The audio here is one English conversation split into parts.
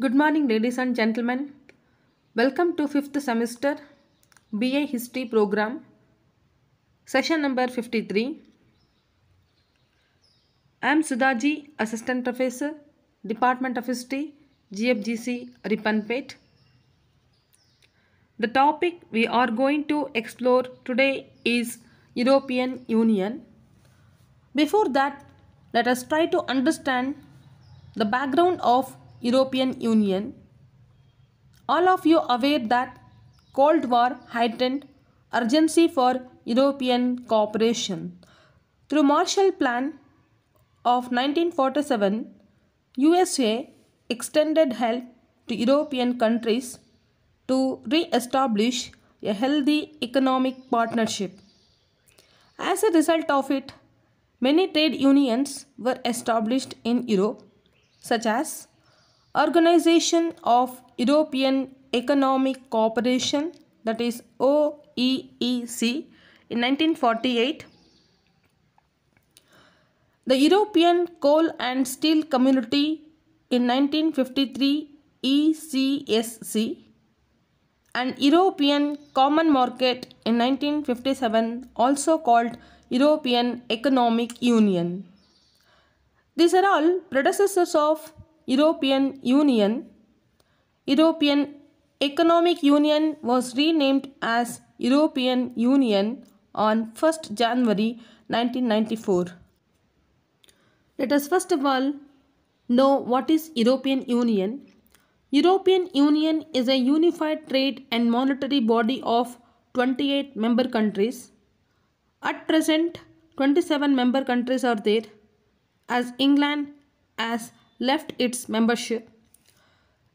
Good morning ladies and gentlemen. Welcome to 5th semester BA History program. Session number 53. I am Sudhaji, Assistant Professor, Department of History, GFGC, Ripanpet. The topic we are going to explore today is European Union. Before that, let us try to understand the background of European Union. All of you aware that Cold War heightened urgency for European cooperation. Through Marshall Plan of 1947, USA extended help to European countries to re-establish a healthy economic partnership. As a result of it, many trade unions were established in Europe, such as Organization of European Economic Cooperation that is OEEC in 1948 the European Coal and Steel Community in 1953 ECSC and European Common Market in 1957 also called European Economic Union. These are all predecessors of European Union, European Economic Union was renamed as European Union on 1st January 1994. Let us first of all know what is European Union. European Union is a unified trade and monetary body of 28 member countries. At present, 27 member countries are there as England, as left its membership.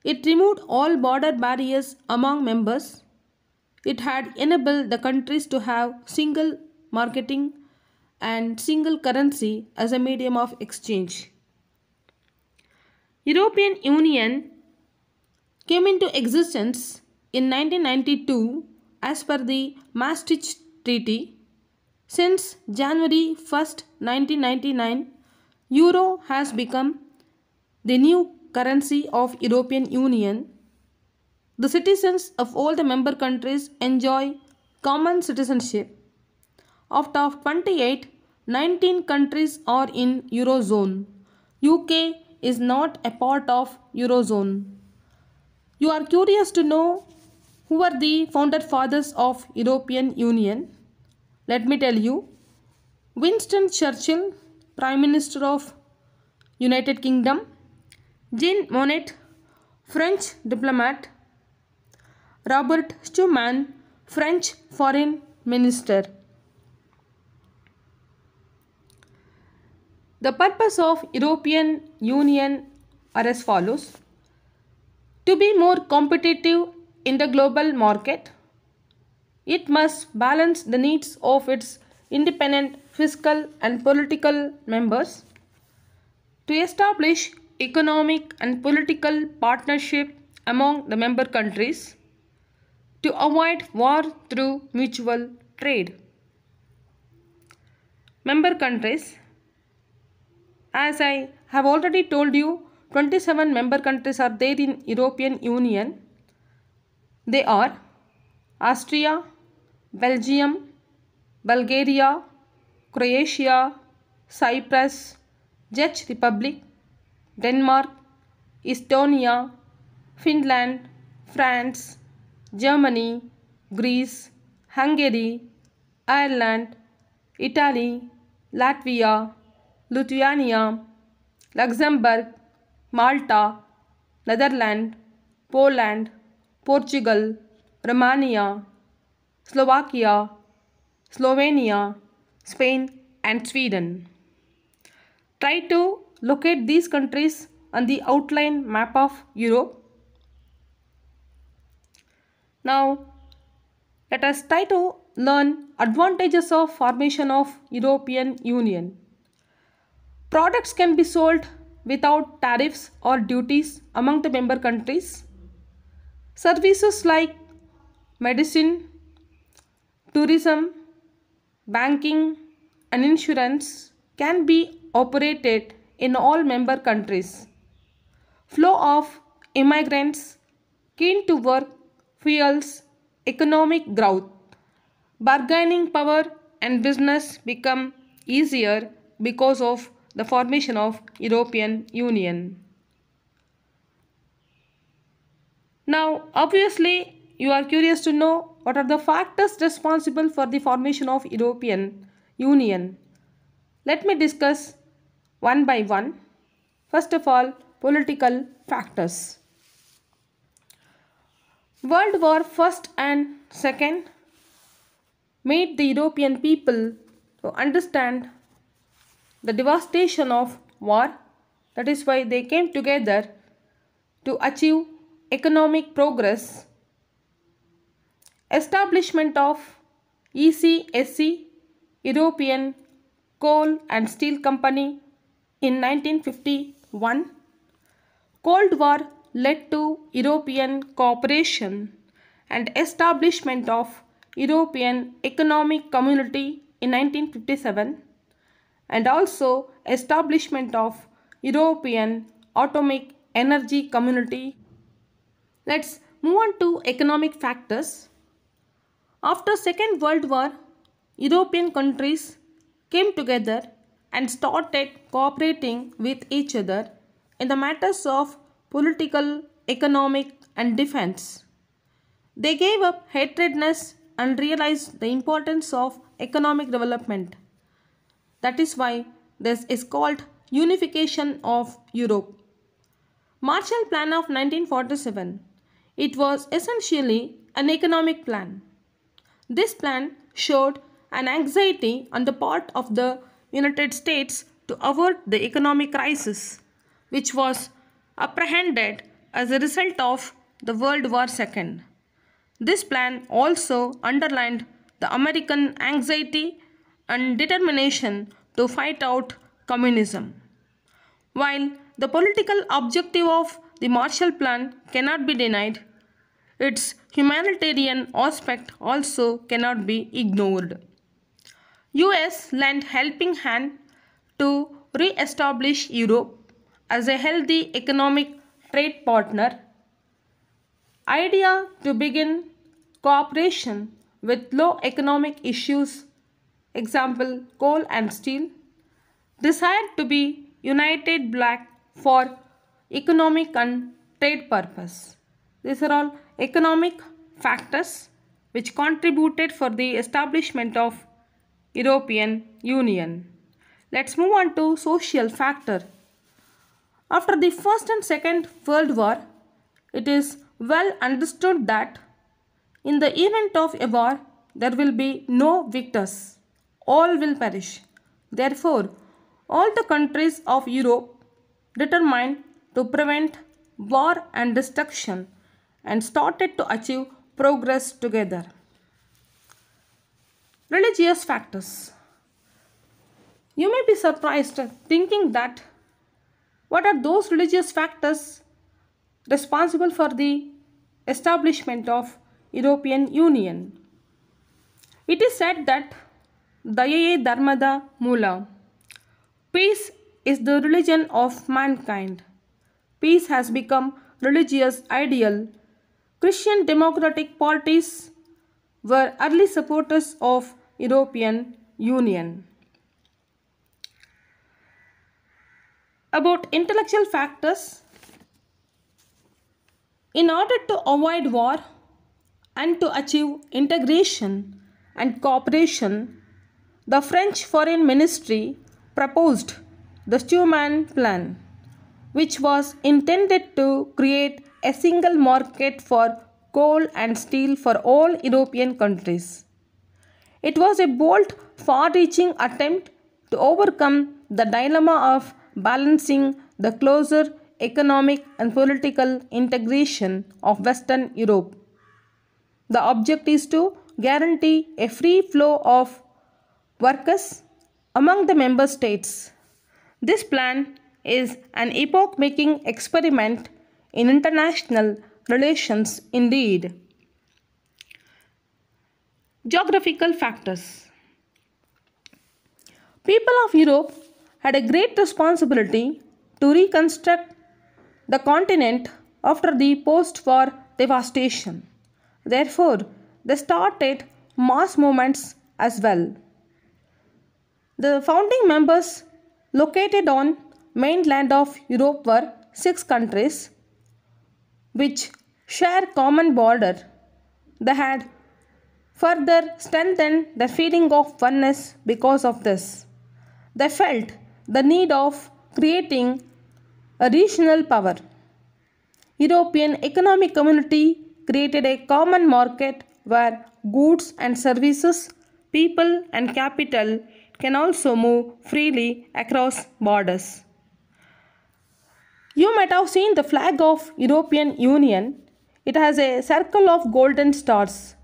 It removed all border barriers among members. It had enabled the countries to have single marketing and single currency as a medium of exchange. European Union came into existence in 1992 as per the Maastricht Treaty. Since January 1st, 1999, Euro has become the new currency of European Union, the citizens of all the member countries enjoy common citizenship. Out of 28, 19 countries are in Eurozone. UK is not a part of Eurozone. You are curious to know who were the founder fathers of European Union? Let me tell you. Winston Churchill, Prime Minister of United Kingdom. Jean Monnet, French diplomat, Robert Schuman, French foreign minister. The purpose of European Union are as follows. To be more competitive in the global market, it must balance the needs of its independent fiscal and political members. To establish economic and political partnership among the member countries to avoid war through mutual trade. Member countries as I have already told you 27 member countries are there in European Union. They are Austria, Belgium, Bulgaria, Croatia, Cyprus, Czech Republic, Denmark, Estonia, Finland, France, Germany, Greece, Hungary, Ireland, Italy, Latvia, Lithuania, Luxembourg, Malta, Netherlands, Poland, Portugal, Romania, Slovakia, Slovenia, Spain and Sweden. Try to Locate these countries on the outline map of Europe. Now, let us try to learn advantages of formation of European Union. Products can be sold without tariffs or duties among the member countries. Services like medicine, tourism, banking and insurance can be operated in all member countries. Flow of immigrants keen to work fuels economic growth. Bargaining power and business become easier because of the formation of European Union. Now obviously you are curious to know what are the factors responsible for the formation of European Union. Let me discuss one by one. First of all, political factors. World War First and Second made the European people to understand the devastation of war. That is why they came together to achieve economic progress, establishment of ECSC, European Coal and Steel Company in 1951, Cold War led to European cooperation and establishment of European Economic Community in 1957 and also establishment of European Atomic Energy Community. Let's move on to economic factors. After Second World War, European countries came together and started cooperating with each other in the matters of political, economic and defense. They gave up hatredness and realized the importance of economic development. That is why this is called unification of Europe. Marshall Plan of 1947. It was essentially an economic plan. This plan showed an anxiety on the part of the United States to avert the economic crisis, which was apprehended as a result of the World War II. This plan also underlined the American anxiety and determination to fight out communism. While the political objective of the Marshall Plan cannot be denied, its humanitarian aspect also cannot be ignored. US lent helping hand to re-establish Europe as a healthy economic trade partner. Idea to begin cooperation with low economic issues, example coal and steel. Desire to be united black for economic and trade purpose. These are all economic factors which contributed for the establishment of European Union. Let's move on to social factor. After the First and Second World War, it is well understood that in the event of a war, there will be no victors. All will perish. Therefore, all the countries of Europe determined to prevent war and destruction and started to achieve progress together. Religious factors. You may be surprised thinking that what are those religious factors responsible for the establishment of European Union. It is said that Dayaye Dharmada Mula. Peace is the religion of mankind. Peace has become religious ideal. Christian democratic parties were early supporters of European Union. About intellectual factors. In order to avoid war and to achieve integration and cooperation, the French Foreign Ministry proposed the Schuman Plan, which was intended to create a single market for coal and steel for all European countries. It was a bold, far reaching attempt to overcome the dilemma of balancing the closer economic and political integration of Western Europe. The object is to guarantee a free flow of workers among the member states. This plan is an epoch making experiment in international relations indeed. Geographical factors People of Europe had a great responsibility to reconstruct the continent after the post war devastation. Therefore, they started mass movements as well. The founding members located on mainland of Europe were six countries which share common border. They had further strengthened the feeling of oneness because of this. They felt the need of creating a regional power. European Economic Community created a common market where goods and services, people and capital can also move freely across borders. You might have seen the flag of European Union. It has a circle of golden stars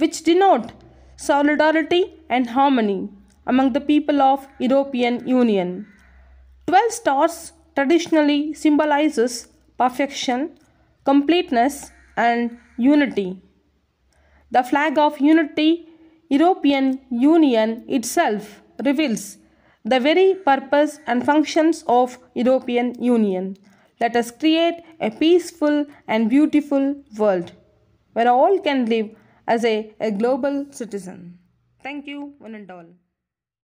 which denote solidarity and harmony among the people of European Union. 12 stars traditionally symbolizes perfection, completeness and unity. The flag of unity European Union itself reveals the very purpose and functions of European Union. Let us create a peaceful and beautiful world where all can live as a, a global citizen. Thank you, one and all.